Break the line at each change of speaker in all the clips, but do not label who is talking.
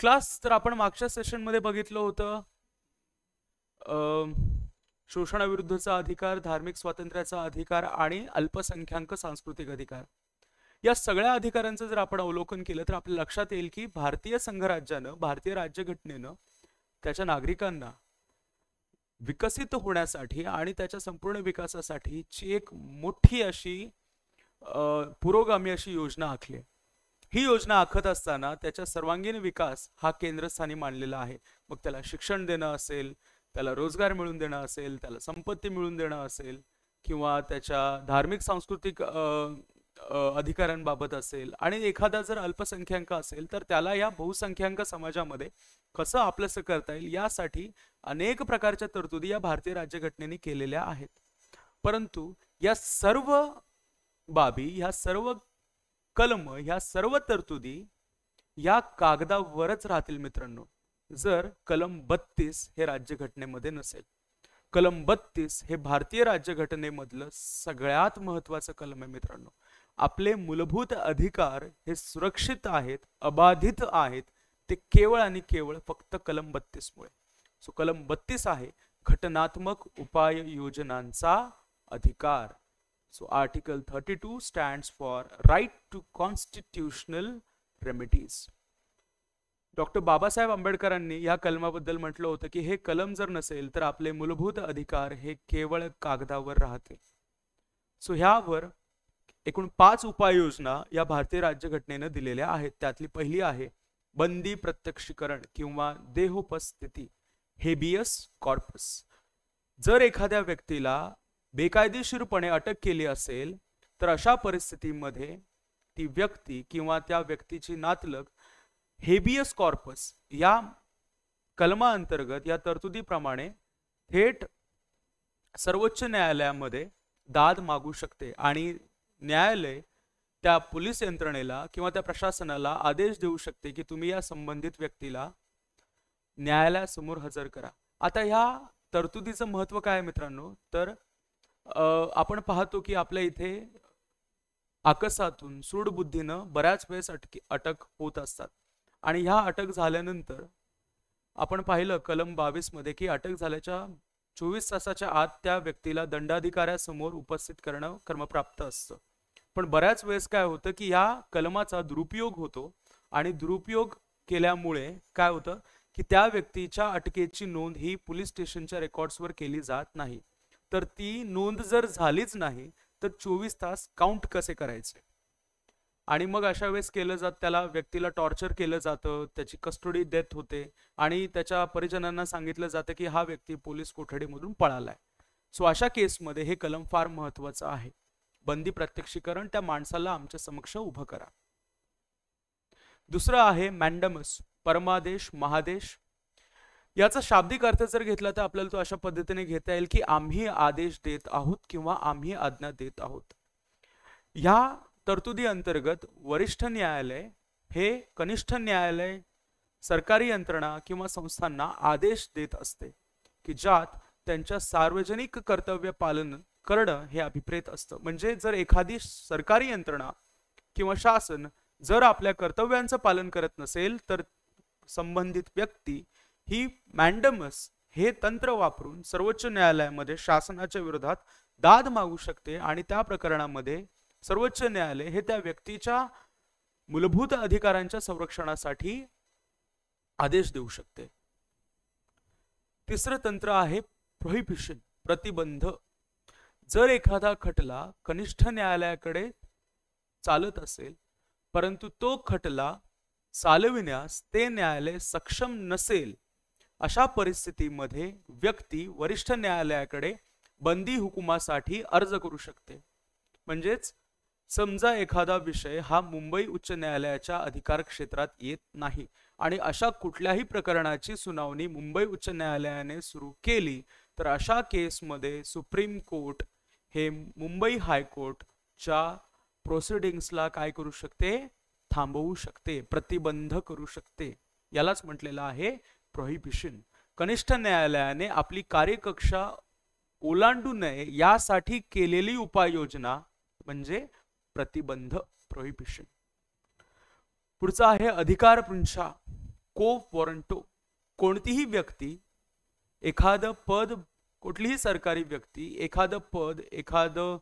Class तर आपण मागच्या सेशनमध्ये बघितलं होतं शोषणाविरुद्धचा अधिकार धार्मिक स्वातंत्र्याचा अधिकार आणि अल्पसंख्याक सांस्कृतिक अधिकार या सगळ्या अधिकारांचं जर आपण अवलोकन केलं तर आपल्या लक्षात येईल की भारतीय संघराज्यानं भारतीय राज्यघटनेनं त्याच्या नागरिकांना विकसित होण्यासाठी आणि त्याच्या संपूर्ण विकासासाठीची एक मोठी अशी पुरोगामी अशी योजना आखली ही योजना आखत असताना त्याच्या सर्वांगीण विकास हा केंद्रस्थानी मांडलेला आहे मग त्याला शिक्षण देणं असेल त्याला रोजगार मिळून देणं असेल त्याला संपत्ती मिळून देणं असेल किंवा त्याच्या धार्मिक सांस्कृतिक अधिकारांबाबत असेल आणि एखादा जर अल्पसंख्याक असेल तर त्याला या बहुसंख्याक समाजामध्ये कसं आपलंसं करता येईल यासाठी अनेक प्रकारच्या तरतुदी या भारतीय राज्यघटनेने केलेल्या आहेत परंतु या सर्व बाबी ह्या सर्व कलम ह्या सर्व तरतुदी या कागदावरच राहतील मित्रांनो जर कलम बत्तीस हे राज्यघटनेमध्ये नसेल कलम बत्तीस हे भारतीय राज्यघटनेमधलं सगळ्यात महत्वाचं कलम आहे मित्रांनो आपले मूलभूत अधिकार हे सुरक्षित आहेत अबाधित आहेत ते केवळ आणि केवळ फक्त कलम बत्तीसमुळे सो कलम बत्तीस आहे घटनात्मक उपाय योजनांचा अधिकार So Article 32 stands for Right to Constitutional Remedies. Doctor Babasaheb आंबेडकरांनी या कलमाबद्दल म्हटलं होतं की हे कलम जर नसेल तर आपले मूलभूत अधिकार हे केवळ कागदावर राहते सो ह्यावर एकूण पाच उपाययोजना या भारतीय राज्यघटनेनं दिलेल्या आहेत त्यातली पहिली आहे बंदी प्रत्यक्षीकरण किंवा देहोपस्थिती हेबियस कॉर्पस जर एखाद्या व्यक्तीला बेकायदेशीरपणे अटक केली असेल तर अशा परिस्थितीमध्ये ती व्यक्ती किंवा त्या व्यक्तीची नातलग हेबियस कॉर्पस या कलमा अंतर्गत या तरतुदीप्रमाणे थेट सर्वोच्च न्यायालयामध्ये दाद मागू शकते आणि न्यायालय त्या पोलीस यंत्रणेला किंवा त्या प्रशासनाला आदेश देऊ शकते की तुम्ही या संबंधित व्यक्तीला न्यायालयासमोर हजर करा आता ह्या तरतुदीचं महत्त्व काय मित्रांनो तर आपण पाहतो की आपल्या इथे आकसातून सूडबुद्धीनं बऱ्याच वेळेस अटकी अटक होत असतात आणि ह्या अटक झाल्यानंतर आपण पाहिलं कलम बावीस मध्ये की अटक झाल्याच्या चोवीस तासाच्या आत त्या व्यक्तीला दंडाधिकाऱ्यासमोर उपस्थित करणं कर्मप्राप्त असतं पण बऱ्याच वेळेस काय होतं की या कलमाचा दुरुपयोग होतो आणि दुरुपयोग केल्यामुळे काय होतं की त्या व्यक्तीच्या अटकेची नोंद ही पोलीस स्टेशनच्या रेकॉर्ड्सवर केली जात नाही तर ती नोंद जर झालीच नाही तर चोवीस तास काउंट कसे करायचे आणि मग अशा वेळेस केलं जात त्याला व्यक्तीला टॉर्चर केलं जातं त्याची कस्टडी डेथ होते आणि त्याच्या परिजनांना सांगितलं जातं की हा व्यक्ती पोलीस कोठडीमधून पळालाय सो अशा केसमध्ये हे कलम फार महत्वाचं आहे बंदी प्रत्यक्षीकरण त्या माणसाला आमच्या समक्ष उभं करा दुसरं आहे मॅन्डमस परमादेश महादेश याचा शाब्दिक अर्थ जर घेतला तर आपल्याला तो अशा पद्धतीने घेता येईल की आम्ही आदेश देत आहोत किंवा आम्ही आज्ञा देत आहोत या तरतुदी अंतर्गत वरिष्ठ न्यायालय हे कनिष्ठ न्यायालय सरकारी यंत्रणा किंवा संस्थांना आदेश देत असते की ज्यात त्यांच्या सार्वजनिक कर्तव्य पालन करणं हे अभिप्रेत असतं म्हणजे जर एखादी सरकारी यंत्रणा किंवा शासन जर आपल्या कर्तव्यांचं पालन करत नसेल तर संबंधित व्यक्ती ही मॅन्डमस हे तंत्र वापरून सर्वोच्च न्यायालयामध्ये शासनाच्या विरोधात दाद मागू शकते आणि त्या प्रकरणामध्ये सर्वोच्च न्यायालय हे त्या व्यक्तीच्या मूलभूत अधिकारांच्या संरक्षणासाठी आदेश देऊ शकते तिसरं तंत्र आहे प्रोहिबिशन प्रतिबंध जर एखादा खटला कनिष्ठ न्यायालयाकडे चालत असेल परंतु तो खटला चालविण्यास ते न्यायालय सक्षम नसेल अशा परिस्थितीमध्ये व्यक्ती वरिष्ठ न्यायालयाकडे बंदी हुकुमासाठी अर्ज करू शकते म्हणजेच समजा एखादा विषय हा मुंबई उच्च न्यायालयाच्या अधिकार क्षेत्रात येत नाही आणि अशा कुठल्याही प्रकरणाची सुनावणी मुंबई उच्च न्यायालयाने सुरू केली तर अशा केसमध्ये सुप्रीम कोर्ट हे मुंबई हायकोर्टच्या प्रोसिडिंग्सला काय करू शकते थांबवू शकते प्रतिबंध करू शकते यालाच म्हटलेलं आहे प्रोहिबिशन कनिष्ठ न्यायालयाने आपली कार्यकक्षा ओलांडू नये यासाठी केलेली उपाययोजना म्हणजे प्रतिबंध प्रोहिबिशन पुढचा आहे अधिकार पृंछा को वॉरंटो कोणतीही व्यक्ती एखादं पद कुठलीही सरकारी व्यक्ती एखादं पद एखादं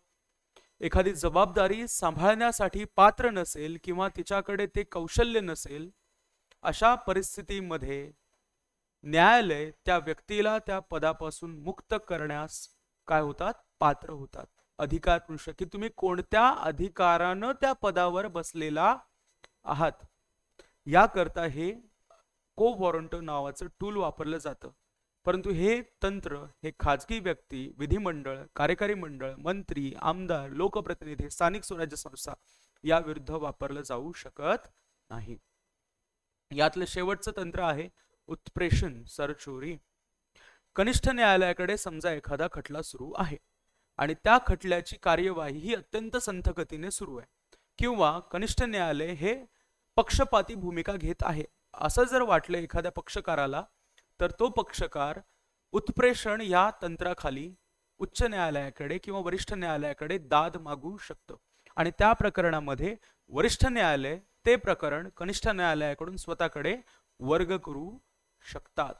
एखादी जबाबदारी सांभाळण्यासाठी पात्र नसेल किंवा तिच्याकडे ते कौशल्य नसेल अशा परिस्थितीमध्ये न्यायालय त्या व्यक्तीला त्या पदापासून मुक्त करण्यास काय होतात पात्र होतात अधिकार पुरुष की तुम्ही कोणत्या अधिकारानं त्या पदावर बसलेला आहात याकरता हे को वॉरंट नावाचं टूल वापरलं जातं परंतु हे तंत्र हे खाजगी व्यक्ती विधिमंडळ कार्यकारी मंडळ मंत्री आमदार लोकप्रतिनिधी स्थानिक स्वराज्य संस्था याविरुद्ध वापरलं जाऊ शकत नाही यातलं शेवटचं तंत्र आहे उत्प्रेषण सरचोरी कनिष्ठ न्यायालयाकडे समजा एखादा खटला सुरू आहे आणि त्या खटल्याची कार्यवाही ही अत्यंत संथगतीने सुरू आहे किंवा कनिष्ठ न्यायालय हे पक्षपाती भूमिका घेत आहे असं जर वाटलं एखाद्या पक्षकाराला तर तो पक्षकार उत्प्रेषण या तंत्राखाली उच्च न्यायालयाकडे किंवा वरिष्ठ न्यायालयाकडे दाद मागू शकतो आणि त्या प्रकरणामध्ये वरिष्ठ न्यायालय ते प्रकरण कनिष्ठ न्यायालयाकडून स्वतःकडे वर्ग करू शकतात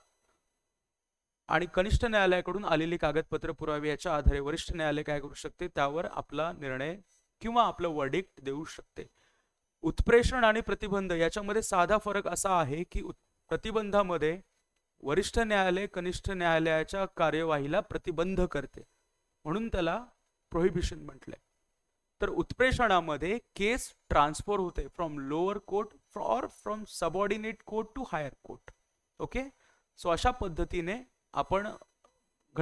आणि कनिष्ठ न्यायालयाकडून आलेली कागदपत्र पुरावे याच्या आधारे वरिष्ठ न्यायालय काय करू शकते त्यावर आपला निर्णय किंवा आपलं वर्डिक्ट देऊ शकते उत्प्रेषण आणि प्रतिबंध याच्यामध्ये साधा फरक असा आहे की प्रतिबंधामध्ये वरिष्ठ न्यायालय कनिष्ठ न्यायालयाच्या कार्यवाहीला प्रतिबंध करते म्हणून त्याला प्रोहिबिशन म्हटलंय तर उत्प्रेषणामध्ये केस ट्रान्सफर होते from lower court for from subordinate court to higher court okay so अशा पद्धतीने आपण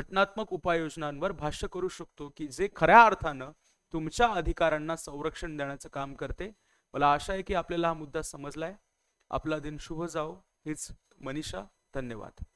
घटनात्मक उपाययोजनांवर भाष्य करू शकतो की जे खऱ्या अर्थानं तुमच्या अधिकारांना संरक्षण देण्याचं काम करते मला आशा आहे की आपल्याला हा मुद्दा समजलाय आपला दिन शुभ जाओ हीच मनीषा धन्यवाद